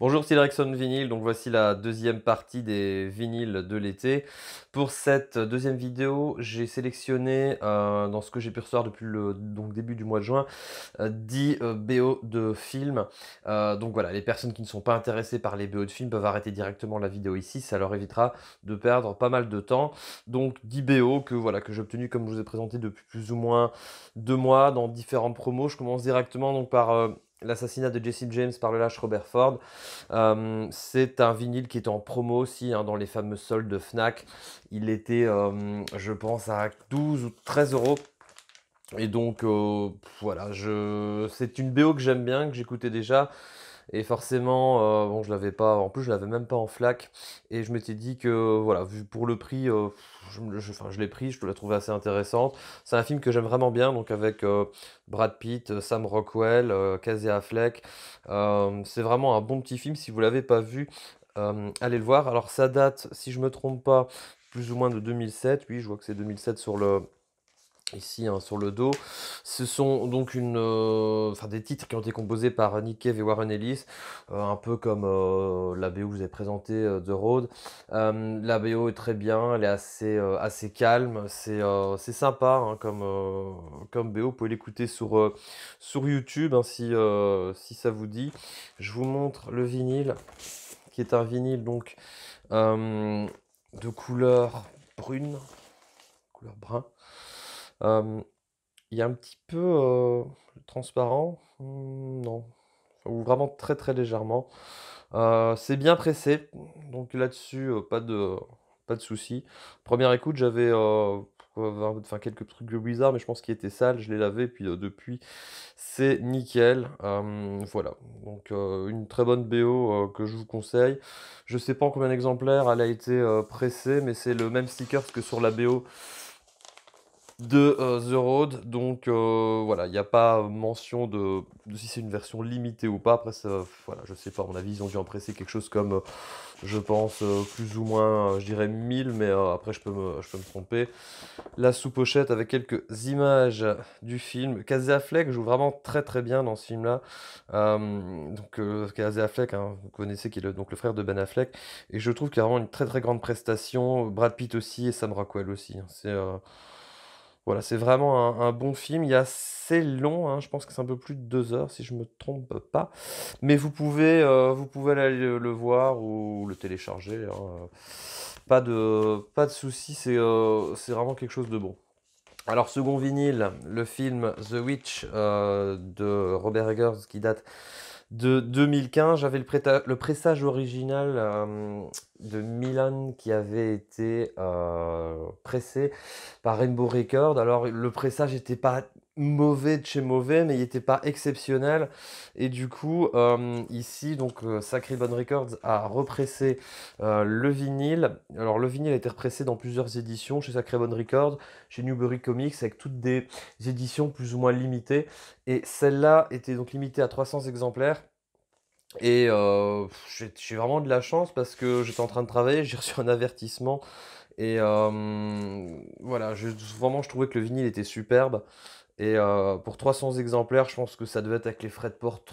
Bonjour, c'est Vinyl. Donc voici la deuxième partie des vinyles de l'été. Pour cette deuxième vidéo, j'ai sélectionné euh, dans ce que j'ai pu recevoir depuis le donc, début du mois de juin 10 euh, euh, BO de films. donc voilà, les personnes qui ne sont pas intéressées par les BO de films peuvent arrêter directement la vidéo ici. Ça leur évitera de perdre pas mal de temps. Donc 10 BO que voilà que j'ai obtenu comme je vous ai présenté depuis plus ou moins deux mois dans différentes promos. Je commence directement donc par L'assassinat de Jesse James par le lâche Robert Ford. Euh, c'est un vinyle qui est en promo aussi hein, dans les fameux soldes de Fnac. Il était, euh, je pense, à 12 ou 13 euros. Et donc, euh, voilà, c'est une BO que j'aime bien, que j'écoutais déjà. Et forcément, euh, bon, je l'avais pas, en plus je l'avais même pas en flac. Et je m'étais dit que, voilà, vu pour le prix, euh, je, l'ai pris, je la trouver assez intéressante. C'est un film que j'aime vraiment bien, donc avec euh, Brad Pitt, Sam Rockwell, Casey Affleck. c'est vraiment un bon petit film, si vous l'avez pas vu, allez le voir. Alors ça date, si je me trompe pas, plus ou moins de 2007. Oui, je vois que c'est 2007 sur le, ici hein, sur le dos. Ce sont donc une, euh, des titres qui ont été composés par Nick Cave et Warren Ellis, euh, un peu comme euh, la BO que vous avez présenté de Road. la BO est très bien, elle est assez, calme, c'est sympa hein, comme, comme BO. Vous pouvez l'écouter sur, sur YouTube hein, si, si ça vous dit. Je vous montre le vinyle, qui est un vinyle donc de couleur brune, couleur brun il y a un petit peu euh, transparent, mmh, non, ou vraiment très très légèrement. Euh, c'est bien pressé, donc là-dessus, euh, pas de pas de souci. Première écoute, j'avais enfin quelques trucs bizarres, mais je pense qu'il était sale, je l'ai lavé, puis depuis, c'est nickel. voilà, donc une très bonne BO que je vous conseille. Je sais pas en combien d'exemplaires elle a été pressée, mais c'est le même sticker que sur la BO de euh, The Road. Donc euh, voilà, il n'y a pas mention de, si c'est une version limitée ou pas. Après, ça, voilà, je sais pas, à mon avis, ils ont dû presser quelque chose comme, euh, je pense, plus ou moins, je dirais 1000, mais après, je peux, me, je peux me tromper. La sous-pochette avec quelques images du film. Kazé Affleck joue vraiment très très bien dans ce film-là. donc Kazé hein, vous connaissez, qui est le, donc, le frère de Ben Affleck. Et je trouve qu'il a vraiment une très très grande prestation. Brad Pitt aussi et Sam Rockwell aussi. Hein. C'est... Voilà, c'est vraiment un, bon film. Il y a assez long, hein. je pense que c'est un peu plus de deux heures si je ne me trompe pas. Mais vous pouvez, euh, vous pouvez le, voir ou le télécharger. Hein. Pas de, pas de souci, euh, c'est vraiment quelque chose de bon. Alors, second vinyle, le film The Witch euh, de Robert Eggers qui date de 2015. J'avais le, pressage original euh, de Milan qui avait été euh, pressé par Rainbow Record. Alors le pressage n'était pas mauvais de chez mauvais, mais il n'était pas exceptionnel. Et du coup, euh, ici, donc euh, Sacré Records a repressé euh, le vinyle. Alors le vinyle a été repressé dans plusieurs éditions chez Sacré Bon Records, chez Newbury Comics, avec toutes des éditions plus ou moins limitées. Et celle-là était donc limitée à 300 exemplaires. Et j'ai vraiment de la chance parce que j'étais en train de travailler, j'ai reçu un avertissement. Et voilà, vraiment, je trouvais que le vinyle était superbe. Et euh, pour 300 exemplaires, je pense que ça devait être avec les frais de port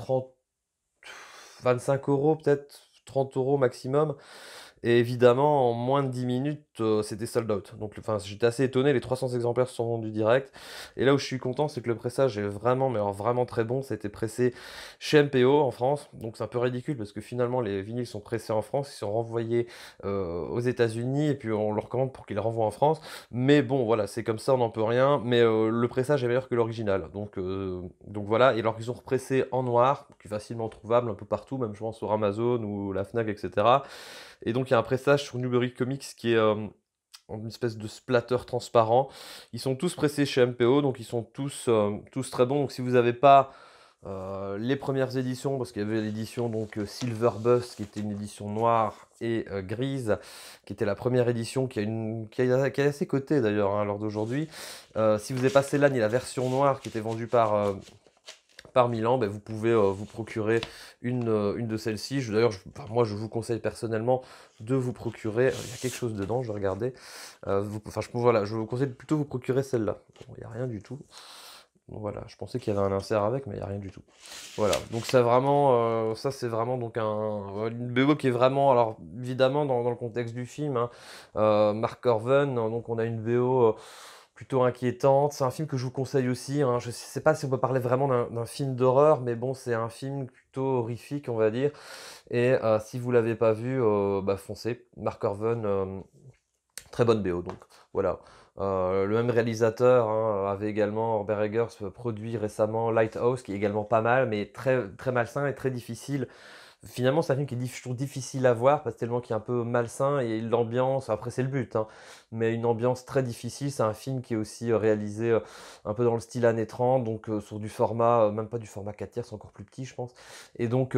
25 euros peut-être, 30 euros maximum. Et évidemment, en moins de 10 minutes, euh, c'était sold out. Donc enfin, j'étais assez étonné, les 300 exemplaires sont vendus direct. Et là où je suis content, c'est que le pressage est vraiment, mais vraiment très bon. C'était pressé chez MPO en France. Donc c'est un peu ridicule parce que finalement les vinyles sont pressés en France, ils sont renvoyés euh, aux États-Unis et puis on leur commande pour qu'ils les renvoient en France. Mais bon, voilà, c'est comme ça, on n'en peut rien. Mais euh, le pressage est meilleur que l'original. Donc, donc voilà, et alors qu'ils ont repressé en noir, qui facilement trouvable un peu partout, même je pense sur Amazon ou la Fnac, etc. Et donc il y a un pressage sur Newberry Comics qui est une espèce de splatter transparent. Ils sont tous pressés chez MPO, donc ils sont tous, euh, tous très bons. Donc si vous n'avez pas euh, les premières éditions, parce qu'il y avait l'édition donc euh, Silver Bust qui était une édition noire et grise, qui était la première édition qui a, une, qui a, assez d'ailleurs hein, lors d'aujourd'hui. si vous êtes passé ni la version noire qui était vendue par par Milan, ben, vous pouvez euh, vous procurer une, euh, une de celles-ci. D'ailleurs, moi, je vous conseille personnellement de vous procurer. Euh, il y a quelque chose dedans, je vais regarder. Vous, enfin, je, je vous conseille plutôt de vous procurer celle-là. Il n'y a rien du tout. voilà, je pensais qu'il y avait un insert avec, mais il n'y a rien du tout. Voilà, donc ça vraiment, ça c'est vraiment donc un une BO qui est vraiment, alors évidemment dans, le contexte du film, hein, Mark Corven, donc on a une BO plutôt inquiétante. C'est un film que je vous conseille aussi. Hein. Je ne sais pas si on peut parler vraiment d'un film d'horreur, mais bon, c'est un film plutôt horrifique, on va dire. Et euh, si vous l'avez pas vu, euh, bah, foncez. Mark Irvin euh, très bonne BO. Donc voilà. le même réalisateur hein, avait également Robert Eggers produit récemment Lighthouse, qui est également pas mal, mais très très malsain et très difficile finalement, c'est un film qui est toujours difficile à voir parce tellement qu'il est un peu malsain et l'ambiance. Après, c'est le but, hein, mais une ambiance très difficile. C'est un film qui est aussi euh, réalisé euh, un peu dans le style années 30, donc euh, sur du format, même pas du format 4 tiers, c'est encore plus petit, je pense. Et donc,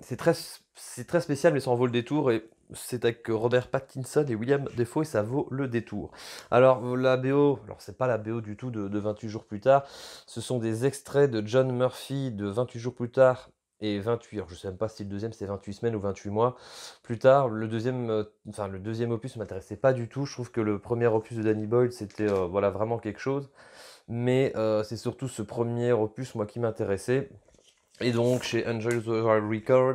c'est très, c'est très spécial, mais ça en vaut le détour. Et c'est avec Robert Pattinson et William Defoe et ça vaut le détour. Alors la BO, alors c'est pas la BO du tout de, 28 jours plus tard, ce sont des extraits de John Murphy de 28 jours plus tard et 28, je ne sais même pas si le deuxième c'est 28 semaines ou 28 mois. Plus tard, le deuxième, euh, enfin, le deuxième opus ne m'intéressait pas du tout. Je trouve que le premier opus de Danny Boyle, c'était euh, voilà, vraiment quelque chose. Mais euh, c'est surtout ce premier opus, moi, qui m'intéressait. Et donc, chez Angels Record,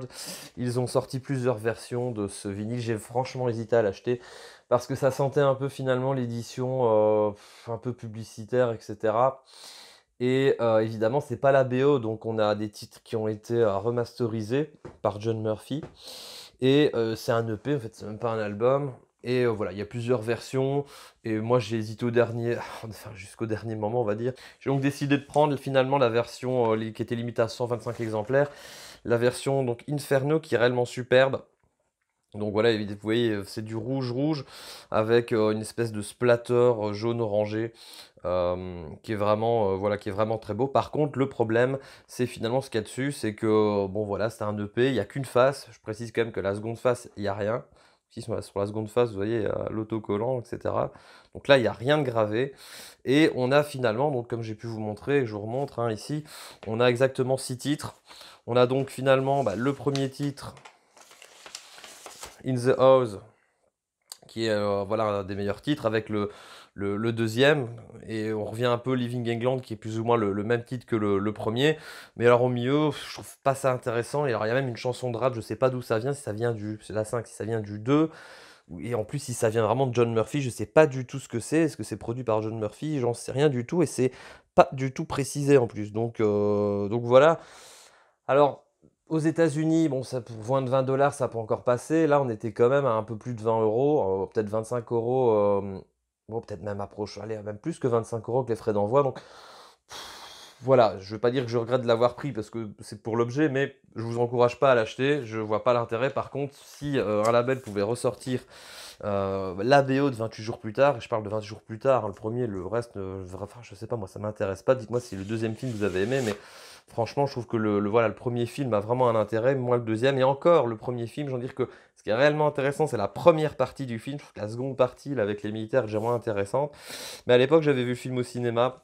ils ont sorti plusieurs versions de ce vinyle. J'ai franchement hésité à l'acheter parce que ça sentait un peu finalement l'édition un peu publicitaire, etc. Et euh, évidemment, c'est pas la BO, donc on a des titres qui ont été euh, remasterisés par John Murphy. Et euh, c'est un EP, en fait, c'est même pas un album. Et voilà, il y a plusieurs versions. Et moi, j'ai hésité au dernier, enfin jusqu'au dernier moment, on va dire. J'ai donc décidé de prendre finalement la version qui était limitée à 125 exemplaires, la version donc Inferno, qui est réellement superbe. Donc voilà, vous voyez, c'est du rouge rouge avec une espèce de splatter jaune orangé. Euh, qui est vraiment euh, voilà qui est vraiment très beau. Par contre, le problème, c'est finalement ce qu'il y a dessus, c'est que bon voilà, c'est un EP, il n'y a qu'une face. Je précise quand même que la seconde face, il n'y a rien. Si sur la seconde face, vous voyez l'autocollant, etc. Donc là, il n'y a rien de gravé. Et on a finalement, donc comme j'ai pu vous montrer, je vous remontre hein, ici, on a exactement six titres. On a donc finalement bah, le premier titre, In the House, qui est euh, voilà un des meilleurs titres avec le le, deuxième, et on revient un peu Living England, qui est plus ou moins le, même titre que le, premier. Mais alors au milieu, je trouve pas ça intéressant. Et alors il y a même une chanson de rap, je sais pas d'où ça vient, si ça vient du c'est la 5, si ça vient du 2. Et en plus, si ça vient vraiment de John Murphy, je sais pas du tout ce que c'est. Est-ce que c'est produit par John Murphy J'en sais rien du tout. Et c'est pas du tout précisé en plus. Donc, euh, donc voilà. Alors, aux États-Unis, bon, ça, pour moins de 20 dollars, ça peut encore passer. Là, on était quand même à un peu plus de 20 euros, euh, peut-être 25 euros euh, bon, peut-être même approche, allez, même plus que 25 euros que les frais d'envoi. Donc voilà, je ne vais pas dire que je regrette de l'avoir pris parce que c'est pour l'objet, mais je ne vous encourage pas à l'acheter, je ne vois pas l'intérêt. Par contre, si euh, un label pouvait ressortir euh, l'ABO de 28 jours plus tard, et je parle de 28 jours plus tard, hein, le premier, le reste, je euh, ne je sais pas, moi ça m'intéresse pas. Dites-moi si le deuxième film vous avez aimé, mais franchement, je trouve que le, voilà, le premier film a vraiment un intérêt, moins le deuxième. Et encore, le premier film, j'en dire que ce qui est réellement intéressant, c'est la première partie du film. Je trouve que la seconde partie, avec les militaires, est déjà moins intéressante. Mais à l'époque, j'avais vu le film au cinéma.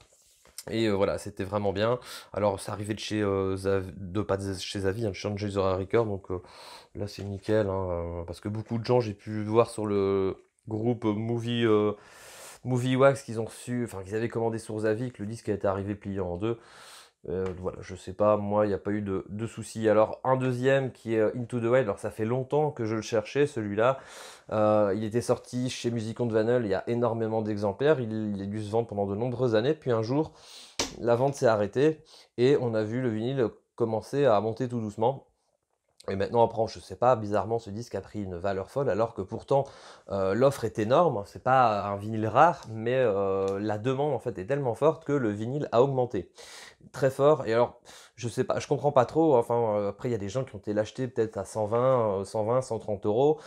Et euh, voilà, c'était vraiment bien. Alors, ça arrivait de chez euh, de pas de chez Zavi, hein, de donc euh, là c'est nickel, hein, parce que beaucoup de gens j'ai pu voir sur le groupe Movie Wax qu'ils ont su, enfin qu'ils avaient commandé sur Zavi, que le disque a été arrivé plié en deux. Euh, voilà, je sais pas, moi, il n'y a pas eu de, soucis. Alors, un deuxième qui est euh, Into the Wild, alors ça fait longtemps que je le cherchais, celui-là. Euh, il était sorti chez Musicon de Vanel, il y a énormément d'exemplaires, il, il, a dû se vendre pendant de nombreuses années, puis un jour, la vente s'est arrêtée, et on a vu le vinyle commencer à monter tout doucement. Et maintenant, on prend, je sais pas, bizarrement, ce disque a pris une valeur folle, alors que pourtant, euh, l'offre est énorme. C'est pas un vinyle rare, mais euh, la demande, en fait, est tellement forte que le vinyle a augmenté. Très fort. Et alors, je sais pas, je comprends pas trop. Enfin, euh, après, il y a des gens qui ont été l'acheter peut-être à 120, 120, 130 euros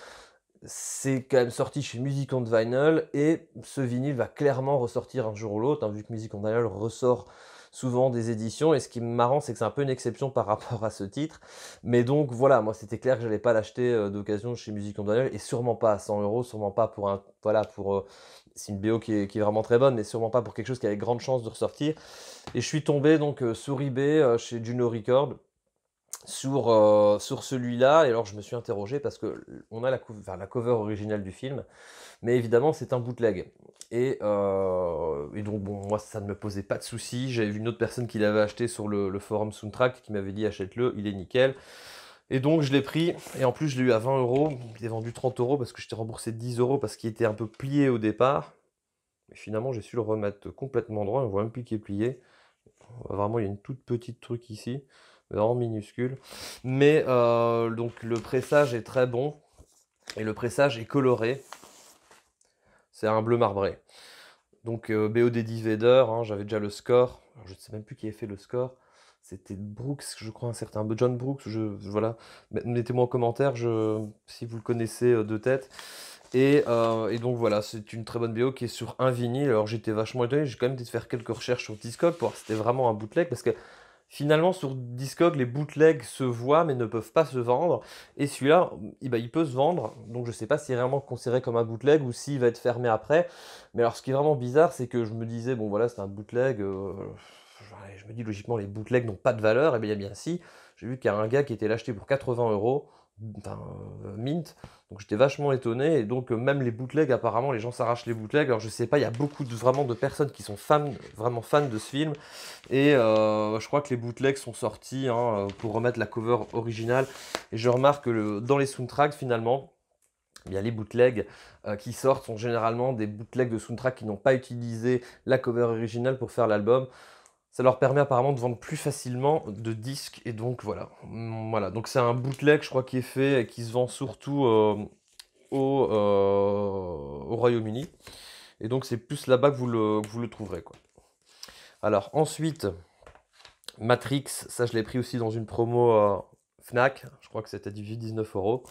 c'est quand même sorti chez Music on Vinyl et ce vinyle va clairement ressortir un jour ou l'autre, hein, vu que Music on Vinyl ressort souvent des éditions. Et ce qui est marrant, c'est que c'est un peu une exception par rapport à ce titre. Mais donc voilà, moi c'était clair que j'allais pas l'acheter euh, d'occasion chez Musique en et sûrement pas à 100 euros, sûrement pas pour un. Voilà, pour. Euh, c'est une BO qui est, vraiment très bonne, mais sûrement pas pour quelque chose qui avait grande chance de ressortir. Et je suis tombé donc euh, sur eBay chez Juno Record sur, sur celui-là. Et alors, je me suis interrogé parce que on a la, la cover originale du film, mais évidemment, c'est un bootleg. Euh, et, donc, bon, moi, ça ne me posait pas de soucis. J'avais vu une autre personne qui l'avait acheté sur le, forum Soundtrack qui m'avait dit achète-le, il est nickel. Et donc, je l'ai pris. Et en plus, je l'ai eu à 20 euros. Il vendu 30 euros parce que je t'ai remboursé 10 euros parce qu'il était un peu plié au départ. Mais finalement, j'ai su le remettre complètement droit. On voit un plus qui est plié. Vraiment, il y a une toute petite truc ici, vraiment minuscule. Mais euh, donc, le pressage est très bon. Et le pressage est coloré. C'est un bleu marbré. Donc euh, BO bod hein, j'avais déjà le score. je ne sais même plus qui avait fait le score. C'était Brooks, je crois, un certain John Brooks. Je, voilà. Mettez-moi en commentaire je, si vous le connaissez euh, de tête. Euh, et, donc voilà, c'est une très bonne BO qui est sur un vinyle. Alors j'étais vachement étonné, j'ai quand même dû faire quelques recherches sur Discog pour voir si c'était vraiment un bootleg parce que Finalement, sur Discog, les bootlegs se voient mais ne peuvent pas se vendre. Et celui-là, eh ben, il peut se vendre. Donc je ne sais pas s'il est vraiment considéré comme un bootleg ou s'il va être fermé après. Mais alors ce qui est vraiment bizarre, c'est que je me disais, bon voilà, c'est un bootleg. Euh, je me dis logiquement, les bootlegs n'ont pas de valeur. Et eh bien, bien si. J'ai vu qu'il y a un gars qui était l'acheter pour 80 euros. Euh, mint. Donc j'étais vachement étonné. Et donc euh, même les bootlegs, apparemment, les gens s'arrachent les bootlegs. Alors je sais pas, il y a beaucoup de, vraiment de personnes qui sont fans, vraiment fans de ce film. Et euh, je crois que les bootlegs sont sortis hein, pour remettre la cover originale. Et je remarque que dans les soundtracks, finalement, a les bootlegs qui sortent sont généralement des bootlegs de soundtracks qui n'ont pas utilisé la cover originale pour faire l'album. Ça leur permet apparemment de vendre plus facilement de disques et donc voilà. Mm, voilà, donc c'est un bootleg je crois qui est fait et qui se vend surtout euh, euh, au, Royaume-Uni. Et donc c'est plus là-bas que vous le, vous trouverez quoi. Alors ensuite, Matrix, ça je l'ai pris aussi dans une promo euh, Fnac, je crois que c'était 18-19 euros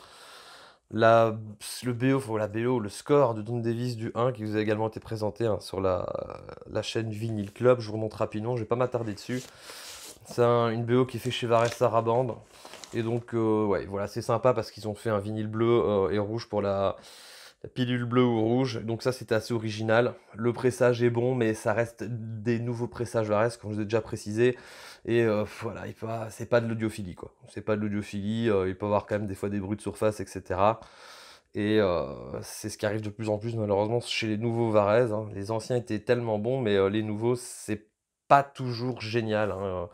le BO, la BO, le score de Don Davis du 1 qui vous a également été présenté hein, sur la, chaîne Vinyl Club. Je vous remonte rapidement, je ne vais pas m'attarder dessus. C'est une BO qui est fait chez Varese Sarabande Et donc, euh, voilà, c'est sympa parce qu'ils ont fait un vinyle bleu euh, et rouge pour la, pilule bleue ou rouge. Donc, ça, c'est assez original. Le pressage est bon, mais ça reste des nouveaux pressages Varese, comme je vous ai déjà précisé. Et euh, voilà, c'est pas de l'audiophilie quoi. C'est pas de l'audiophilie, euh, il peut avoir quand même des fois des bruits de surface, etc. Et euh, c'est ce qui arrive de plus en plus malheureusement chez les nouveaux Varese. Hein. Les anciens étaient tellement bons, mais les nouveaux, c'est pas toujours génial. Hein,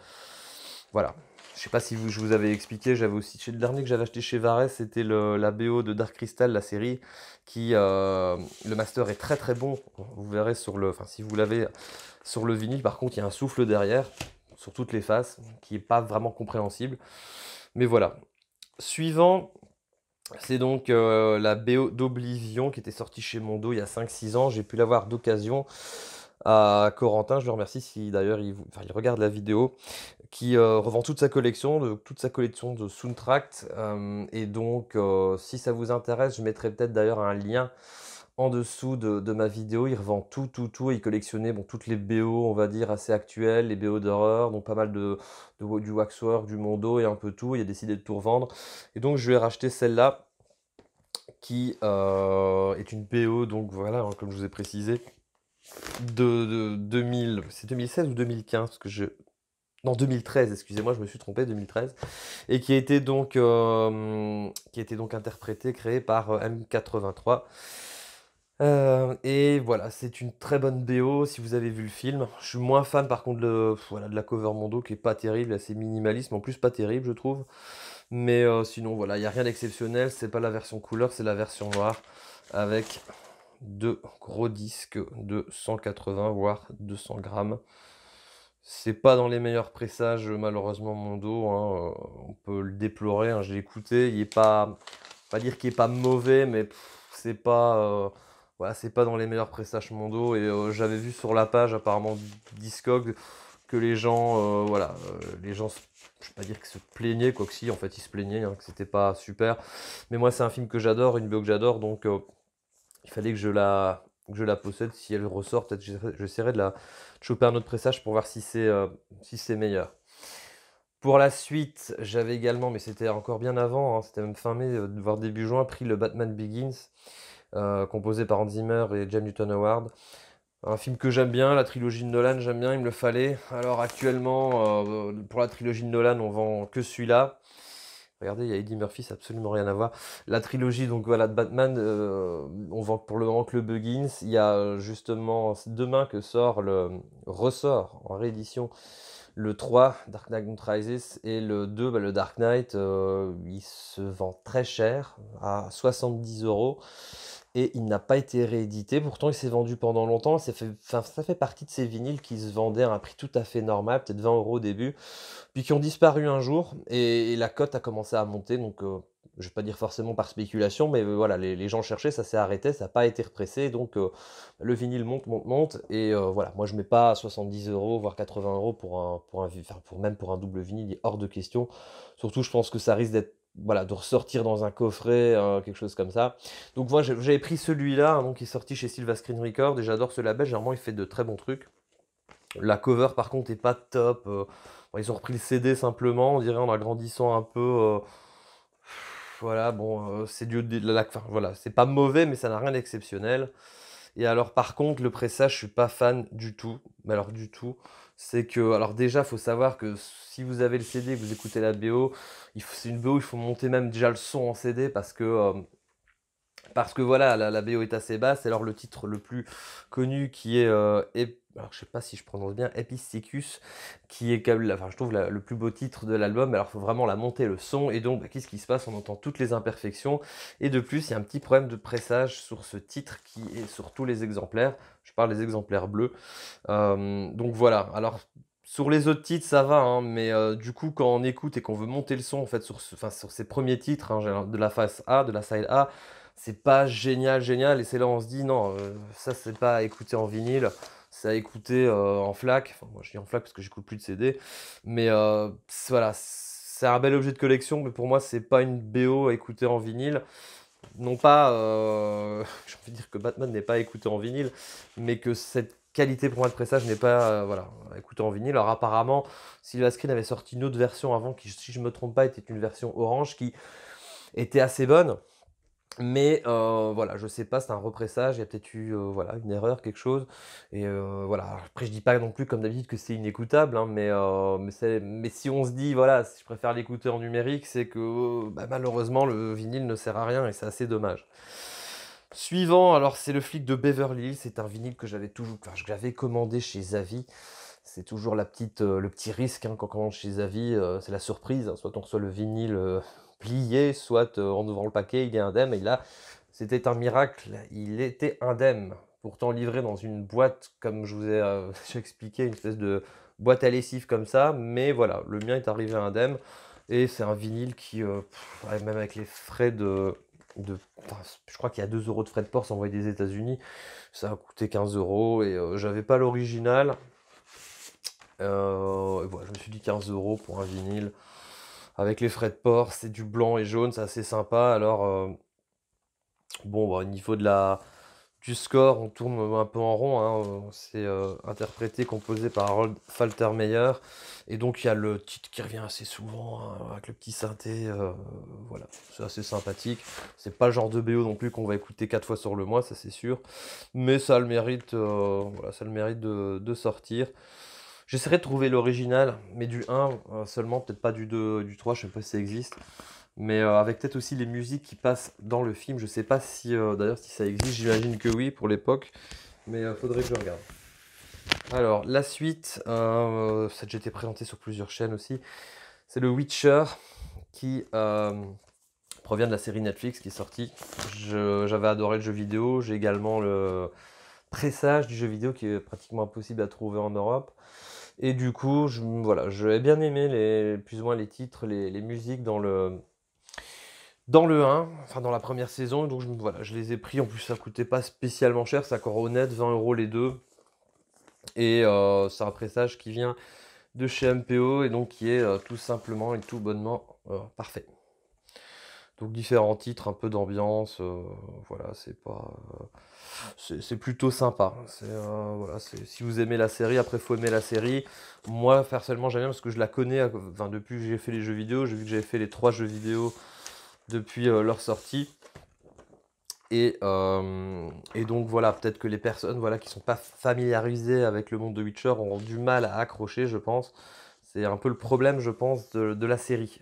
voilà. Je sais pas si je vous avais expliqué, j'avais aussi. Chez le dernier que j'avais acheté chez Varese, c'était la BO de Dark Crystal, la série, qui. le master est très très bon. Vous verrez sur le. Enfin, si vous l'avez sur le vinyle, par contre, il y a un souffle derrière sur toutes les faces, qui n'est pas vraiment compréhensible. Mais voilà. Suivant, c'est donc euh, la BO d'Oblivion qui était sortie chez Mondo il y a 5-6 ans. J'ai pu l'avoir d'occasion à Corentin. Je le remercie si d'ailleurs il, regarde la vidéo, qui euh, revend toute sa collection, de, toute sa collection de soundtracks. Euh, et donc, si ça vous intéresse, je mettrai peut-être d'ailleurs un lien en dessous de, ma vidéo. Il revend tout, tout, tout. Il collectionnait bon, toutes les BO, on va dire, assez actuelles, les BO d'horreur, donc pas mal de, du Waxwork, du Mondo et un peu tout. Il a décidé de tout revendre. Et donc, je lui ai racheté celle-là qui euh, est une BO, donc voilà, hein, comme je vous ai précisé, de, 2000, c'est 2016 ou 2015, parce que je... Non, 2013, excusez-moi, je me suis trompé, 2013, et qui a été donc, euh, qui a été donc interprété, créé par euh, M83. Euh, et voilà, c'est une très bonne BO si vous avez vu le film. Je suis moins fan par contre de, de la cover Mondo qui est pas terrible, assez minimaliste, mais en plus pas terrible je trouve. Mais euh, sinon voilà, il n'y a rien d'exceptionnel, c'est pas la version couleur, c'est la version noire avec deux gros disques de 180 voire 200 grammes. C'est pas dans les meilleurs pressages malheureusement Mondo, hein, euh, on peut le déplorer, hein, j'ai écouté, il est pas, pas dire qu'il est pas mauvais, mais c'est pas voilà, c'est pas dans les meilleurs pressages mondiaux. Et euh, j'avais vu sur la page apparemment Discog que les gens, euh, voilà, euh, les gens, je pas dire qu'ils se plaignaient, que si, en fait ils se plaignaient, hein, que c'était pas super. Mais moi c'est un film que j'adore, une bio que j'adore, donc il fallait que je la je la possède. Si elle ressort, peut-être j'essaierai de la choper un autre pressage pour voir si c'est si c'est meilleur. Pour la suite, j'avais également, mais c'était encore bien avant, hein, c'était même fin mai, voire début juin, pris le Batman Begins. Euh, composé par Hans Zimmer et James Newton Howard. Un film que j'aime bien, la trilogie de Nolan, j'aime bien, il me le fallait. Alors actuellement, euh, pour la trilogie de Nolan, on vend que celui-là. Regardez, il y a Eddie Murphy, ça n'a absolument rien à voir. La trilogie, donc voilà, de Batman, euh, on vend pour le moment que le Buggins. Il y a justement demain que sort le ressort en réédition le 3, Dark Knight Rises, et le 2, bah, le Dark Knight, il se vend très cher, à 70 euros et il n'a pas été réédité. Pourtant, il s'est vendu pendant longtemps. Ça fait, ça fait partie de ces vinyles qui se vendaient à un prix tout à fait normal, peut-être 20 euros au début, puis qui ont disparu un jour et, la cote a commencé à monter. Donc, euh, je ne vais pas dire forcément par spéculation, mais euh, voilà, les, gens cherchaient, ça s'est arrêté, ça n'a pas été repressé. Donc, euh, le vinyle monte, monte, monte. Et voilà, moi, je ne mets pas 70 euros, voire 80 euros pour un, pour pour, même pour un double vinyle, il est hors de question. Surtout, je pense que ça risque d'être voilà, de ressortir dans un coffret, euh, quelque chose comme ça. Donc moi j'avais pris celui-là, hein, donc qui est sorti chez Silva Screen Record, et j'adore ce label, généralement il fait de très bons trucs. La cover par contre est pas top, euh. ils ont repris le CD simplement, on dirait en agrandissant un peu... Euh. voilà, bon, c'est du... De La, enfin, voilà, c'est pas mauvais, mais ça n'a rien d'exceptionnel. Et alors, par contre, le pressage, je suis pas fan du tout. Mais alors, du tout. C'est que, alors déjà, faut savoir que si vous avez le CD, vous écoutez la BO, c'est une BO, il faut monter même déjà le son en CD parce que. Euh, parce que voilà, la, BO est assez basse, alors le titre le plus connu qui est euh, alors je sais pas si je prononce bien, Episticus, qui est quand même, enfin, je trouve le plus beau titre de l'album. Alors, il faut vraiment la monter le son. Et donc, bah, qu'est-ce qui se passe On entend toutes les imperfections. Et de plus, il y a un petit problème de pressage sur ce titre qui est sur tous les exemplaires. Je parle des exemplaires bleus. Euh, donc voilà. Alors, sur les autres titres, ça va, hein, mais euh, du coup, quand on écoute et qu'on veut monter le son, en fait, sur, ces premiers titres, hein, de la face A, de la side A, c'est pas génial, génial, et c'est là où on se dit, non, euh, ça, c'est pas écouter en vinyle ça a écouté euh, en flac. Enfin, moi je dis en flac parce que j'écoute plus de CD. Mais euh, voilà, c'est un bel objet de collection, mais pour moi, c'est pas une BO à écouter en vinyle. Non pas, euh, j'ai envie de dire que Batman n'est pas écouté en vinyle, mais que cette qualité pour moi de pressage n'est pas voilà, écouté en vinyle. Alors apparemment, Sylvain Screen avait sorti une autre version avant qui, si je me trompe pas, était une version orange qui était assez bonne. Mais euh, voilà, je sais pas, c'est un repressage, il y a peut-être eu euh, voilà, une erreur, quelque chose. Et euh, voilà, après je dis pas non plus comme d'habitude que c'est inécoutable, hein, mais, mais, si on se dit, voilà, si je préfère l'écouter en numérique, c'est que bah, malheureusement le vinyle ne sert à rien et c'est assez dommage. Suivant, alors c'est le flic de Beverly Hills, c'est un vinyle que j'avais toujours, que j'avais commandé chez Zavi. C'est toujours la petite, le petit risque hein, quand on commande chez Zavi, c'est la surprise, hein, soit on reçoit le vinyle plié, soit euh, en ouvrant le paquet, il est indemne. Et là, c'était un miracle, il était indemne. Pourtant livré dans une boîte, comme je vous ai euh, expliqué, une espèce de boîte à lessive comme ça. Mais voilà, le mien est arrivé indemne. Et c'est un vinyle qui, euh, même avec les frais de, de, je crois qu'il y a 2 euros de frais de port, c'est des États-Unis. Ça a coûté 15 euros et j'avais pas l'original. Euh, voilà, je me suis dit 15 euros pour un vinyle avec les frais de port, c'est du blanc et jaune, c'est assez sympa. Alors, euh, bon, bah, au niveau de la, du score, on tourne un peu en rond. Hein. C'est euh, interprété, composé par Harold Faltermeyer. Et donc, il y a le titre qui revient assez souvent, hein, avec le petit synthé. Euh, voilà, c'est assez sympathique. C'est pas le genre de BO non plus qu'on va écouter quatre fois sur le mois, ça c'est sûr. Mais ça le mérite, voilà, ça le mérite de, de sortir. J'essaierai de trouver l'original, mais du 1 euh, seulement, peut-être pas du 2, du 3, je ne sais pas si ça existe. Mais euh, avec peut-être aussi les musiques qui passent dans le film. Je sais pas si, euh, d'ailleurs, si ça existe. J'imagine que oui pour l'époque, mais il faudrait que je regarde. Alors, la suite, euh, ça a déjà été présenté sur plusieurs chaînes aussi, c'est le Witcher qui provient de la série Netflix qui est sortie. J'avais adoré le jeu vidéo, j'ai également le pressage du jeu vidéo qui est pratiquement impossible à trouver en Europe. Et du coup, je, voilà, bien aimé les, plus ou moins les titres, les, musiques dans le, dans le 1, enfin dans la première saison. Donc je, voilà, je les ai pris. En plus, ça coûtait pas spécialement cher, C'est encore honnête, 20 euros les deux. Et euh, c'est un pressage qui vient de chez MPO et donc qui est euh, tout simplement et tout bonnement euh, parfait. Donc différents titres, un peu d'ambiance, euh, voilà, c'est pas, euh, c'est plutôt sympa. Euh, si vous aimez la série, après faut aimer la série. Moi personnellement j'aime bien parce que je la connais. depuis que j'ai fait les jeux vidéo, j'ai vu que j'avais fait les trois jeux vidéo depuis leur sortie. Et, donc voilà, peut-être que les personnes voilà, qui sont pas familiarisées avec le monde de Witcher ont du mal à accrocher, je pense. C'est un peu le problème, je pense, de la série.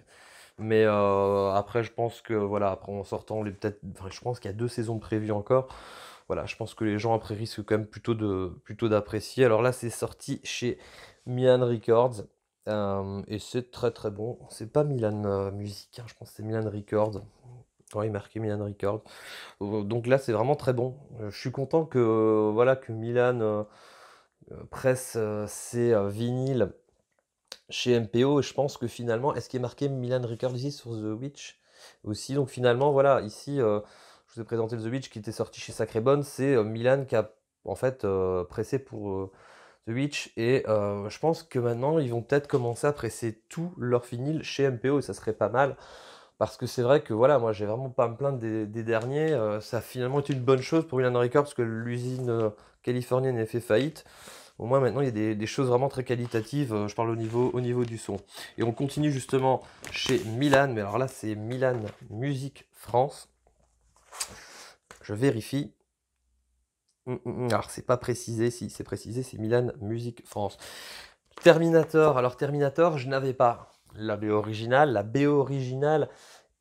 Mais euh, après, je pense que voilà, après en sortant, les, peut-être, je pense qu'il y a deux saisons prévues encore. Voilà, je pense que les gens après risquent quand même plutôt de plutôt d'apprécier. Alors là, c'est sorti chez Milan Records euh, et c'est très très bon. C'est pas Milan euh, Music, hein, je pense que c'est Milan Records. il marqué Milan Records. Donc là, c'est vraiment très bon. Je suis content que voilà que Milan presse ses vinyles chez MPO. Et je pense que finalement, est-ce qu'il est marqué Milan ici sur The Witch aussi Donc finalement, voilà, ici, euh, je vous ai présenté The Witch qui était sorti chez Bonne. C'est euh, Milan qui a en fait euh, pressé pour. The Witch. Et je pense que maintenant, ils vont peut-être commencer à presser tout leur finil chez MPO. Et ça serait pas mal. Parce que c'est vrai que voilà, moi, j'ai vraiment pas à me plaindre des, derniers. ça a finalement été une bonne chose pour Milan Records parce que l'usine californienne a fait faillite. Au moins maintenant, il y a des, choses vraiment très qualitatives. Euh, je parle au niveau, au niveau du son. Et on continue justement chez Milan. Mais alors là, c'est Milan Musique France. Je vérifie. Hum, hum, hum. Alors, c'est pas précisé. Si c'est précisé, c'est Milan Musique France. Terminator. Alors, Terminator, je n'avais pas la BO originale. La BO originale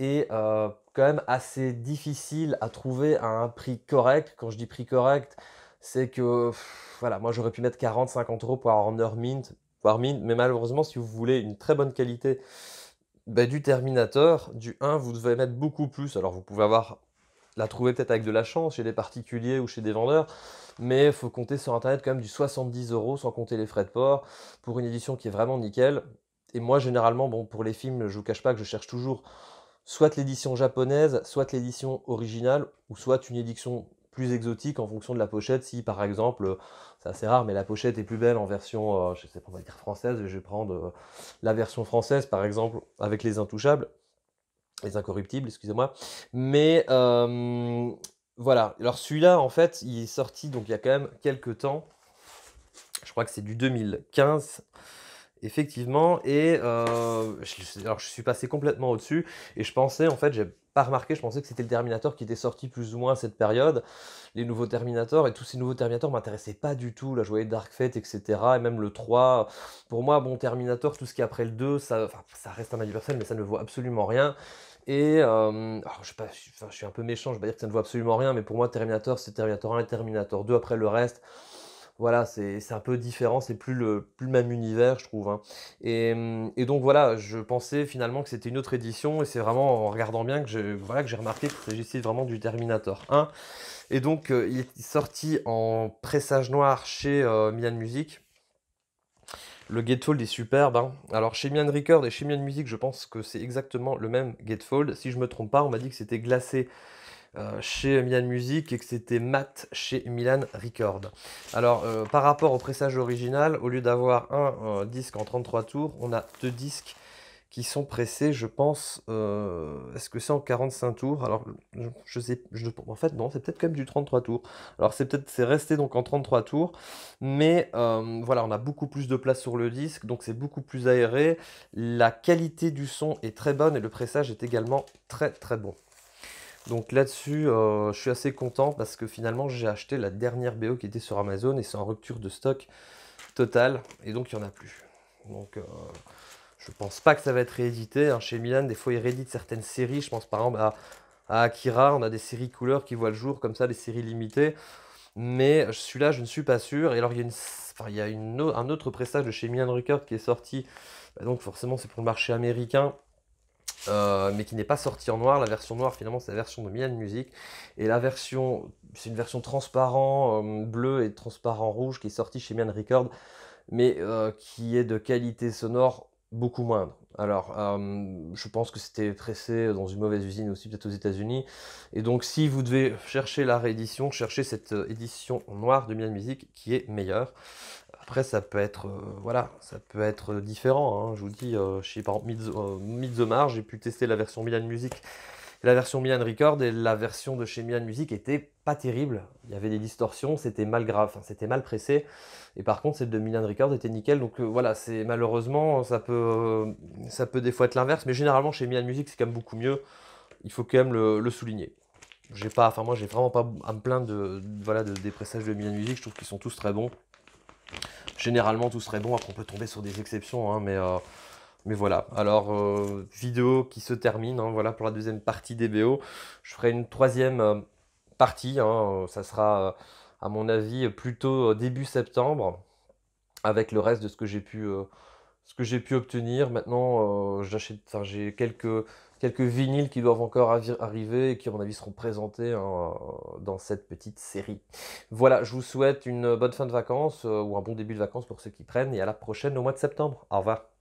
est euh, quand même assez difficile à trouver à un prix correct. Quand je dis prix correct, c'est que voilà, moi j'aurais pu mettre 40-50 euros pour avoir Render Mint, mais malheureusement, si vous voulez une très bonne qualité bah, du Terminator, du 1, vous devez mettre beaucoup plus. Alors vous pouvez avoir la trouver peut-être avec de la chance chez des particuliers ou chez des vendeurs, mais il faut compter sur internet quand même du 70 euros sans compter les frais de port pour une édition qui est vraiment nickel. Et moi, généralement, bon, pour les films, je vous cache pas que je cherche toujours soit l'édition japonaise, soit l'édition originale, ou soit une édition plus en fonction de la pochette. Si par exemple, euh, c'est assez rare, mais la pochette est plus belle en version, euh, je sais pas, dire française, je vais prendre euh, la version française par exemple avec les intouchables, les incorruptibles, excusez-moi. Mais voilà, alors celui-là en fait, il est sorti donc il y a quand même quelques temps, je crois que c'est du 2015 effectivement. Et alors je suis passé complètement au-dessus. Et je pensais, en fait, j'ai pas remarqué, je pensais que c'était le Terminator qui était sorti plus ou moins à cette période. Les nouveaux Terminators et tous ces nouveaux Terminators m'intéressaient pas du tout. Là, je voyais Dark Fate, etc. Et même le 3. Pour moi, bon, Terminator, tout ce qui est après le 2, ça, ça reste un anniversaire, mais ça ne vaut absolument rien. Et euh, je, suis un peu méchant, je vais pas dire que ça ne vaut absolument rien, mais pour moi, Terminator, c'est Terminator 1 et Terminator 2. Après le reste, voilà, c'est un peu différent, c'est plus le, même univers, je trouve. Hein. Mmh, et, donc voilà, je pensais finalement que c'était une autre édition, et c'est vraiment en regardant bien que j'ai voilà, que remarqué qu'il s'agissait vraiment du Terminator 1. Et donc, euh, il est sorti en pressage noir chez euh, Mian Music. Le gatefold est superbe. Hein. Alors chez Mian Record et chez Mian Music, je pense que c'est exactement le même gatefold. Si je me trompe pas, on m'a dit que c'était glacé euh, chez Milan Music et que c'était Matt chez Milan Record. Alors, euh, par rapport au pressage original, au lieu d'avoir un euh, disque en 33 tours, on a deux disques qui sont pressés, je pense, est-ce que c'est en 45 tours Alors, je, sais, pas en fait, non, c'est peut-être quand même du 33 tours. Alors, c'est peut-être, c'est resté donc en 33 tours, mais voilà, on a beaucoup plus de place sur le disque, donc c'est beaucoup plus aéré. La qualité du son est très bonne et le pressage est également très très bon. Donc là-dessus, euh, je suis assez content parce que finalement, j'ai acheté la dernière BO qui était sur Amazon et c'est en rupture de stock total Et donc, il n'y en a plus. Donc, je euh, je pense pas que ça va être réédité. Hein. Chez Milan, des fois, ils rééditent certaines séries. Je pense par exemple à, Akira. On a des séries couleurs qui voient le jour, comme ça, des séries limitées. Mais celui-là, je ne suis pas sûr. Et alors, il y a, il un autre pressage de chez Milan Record qui est sorti. Bah, donc, forcément, c'est pour le marché américain. Euh, mais qui n'est pas sorti en noir. La version noire, finalement, c'est la version de Mian Music. Et la version, c'est une version transparent euh, bleu et transparent rouge qui est sortie chez Mian Record, mais euh, qui est de qualité sonore beaucoup moindre. Alors, je pense que c'était pressé dans une mauvaise usine aussi, peut-être aux États-Unis. Et donc, si vous devez chercher la réédition, cherchez cette édition noire de Mian Music qui est meilleure. Après, ça peut être, euh, voilà, ça peut être différent. Hein. Je vous dis, chez euh, par exemple euh, j'ai pu tester la version Milan Music, la version Milan Record et la version de chez Milan Music était pas terrible. Il y avait des distorsions, c'était mal grave, c'était mal pressé. Et par contre, celle de Milan Record était nickel. Donc voilà, c'est malheureusement, ça peut, ça peut des fois être l'inverse, mais généralement chez Milan Music, c'est quand même beaucoup mieux. Il faut quand même le, souligner j'ai pas, enfin moi j'ai vraiment pas à me plaindre de, de de, des pressages de Milan Music, je trouve qu'ils sont tous très bons. Généralement, tout serait bon. Après, on peut tomber sur des exceptions, hein, mais, euh, mais voilà. Alors, euh, vidéo qui se termine. Hein, voilà pour la deuxième partie des BO. Je ferai une troisième euh, partie. Hein, ça sera, à mon avis, plutôt début septembre, avec le reste de ce que j'ai pu, ce que j'ai pu obtenir. Maintenant, j'achète. J'ai quelques quelques vinyles qui doivent encore arriver et qui, à mon avis, seront présentés hein, dans cette petite série. Voilà, je vous souhaite une bonne fin de vacances euh, ou un bon début de vacances pour ceux qui prennent et à la prochaine au mois de septembre. Au revoir.